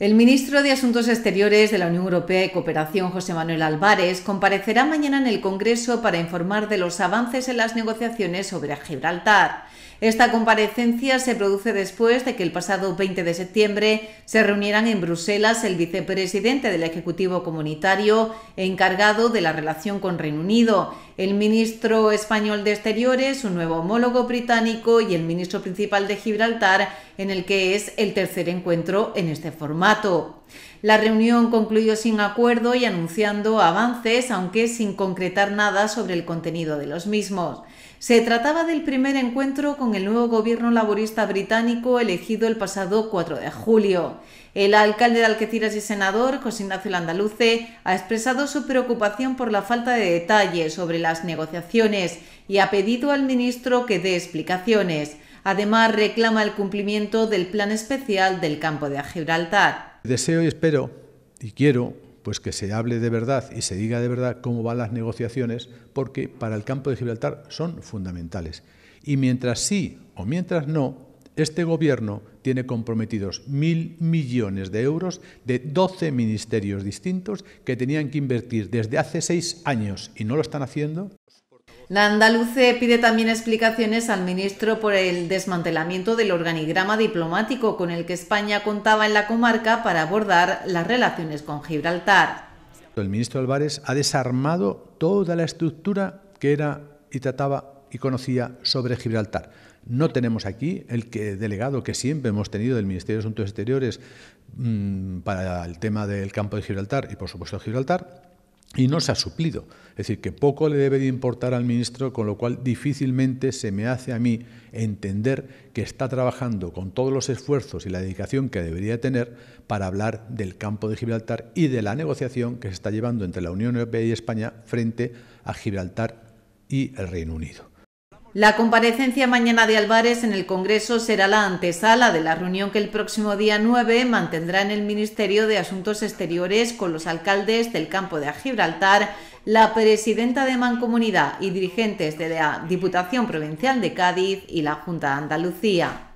El ministro de Asuntos Exteriores de la Unión Europea y Cooperación, José Manuel Álvarez, comparecerá mañana en el Congreso para informar de los avances en las negociaciones sobre Gibraltar. Esta comparecencia se produce después de que el pasado 20 de septiembre se reunieran en Bruselas el vicepresidente del Ejecutivo Comunitario encargado de la relación con Reino Unido, el ministro español de Exteriores, su nuevo homólogo británico y el ministro principal de Gibraltar, en el que es el tercer encuentro en este formato. La reunión concluyó sin acuerdo y anunciando avances, aunque sin concretar nada sobre el contenido de los mismos. Se trataba del primer encuentro con el nuevo gobierno laborista británico elegido el pasado 4 de julio. El alcalde de Algeciras y senador, José Ignacio Landaluce, ha expresado su preocupación por la falta de detalles sobre las negociaciones y ha pedido al ministro que dé explicaciones. Además, reclama el cumplimiento del Plan Especial del Campo de Gibraltar. Deseo y espero y quiero pues que se hable de verdad y se diga de verdad cómo van las negociaciones, porque para el campo de Gibraltar son fundamentales. Y mientras sí o mientras no, este Gobierno tiene comprometidos mil millones de euros de 12 ministerios distintos que tenían que invertir desde hace seis años y no lo están haciendo. La andaluce pide también explicaciones al ministro por el desmantelamiento del organigrama diplomático con el que España contaba en la comarca para abordar las relaciones con Gibraltar. El ministro Álvarez ha desarmado toda la estructura que era y trataba y conocía sobre Gibraltar. No tenemos aquí el delegado que siempre hemos tenido del Ministerio de Asuntos Exteriores mm, para el tema del campo de Gibraltar y, por supuesto, Gibraltar y no se ha suplido. Es decir, que poco le debe de importar al ministro, con lo cual difícilmente se me hace a mí entender que está trabajando con todos los esfuerzos y la dedicación que debería tener para hablar del campo de Gibraltar y de la negociación que se está llevando entre la Unión Europea y España frente a Gibraltar y el Reino Unido. La comparecencia mañana de Álvarez en el Congreso será la antesala de la reunión que el próximo día 9 mantendrá en el Ministerio de Asuntos Exteriores con los alcaldes del campo de Gibraltar, la presidenta de Mancomunidad y dirigentes de la Diputación Provincial de Cádiz y la Junta de Andalucía.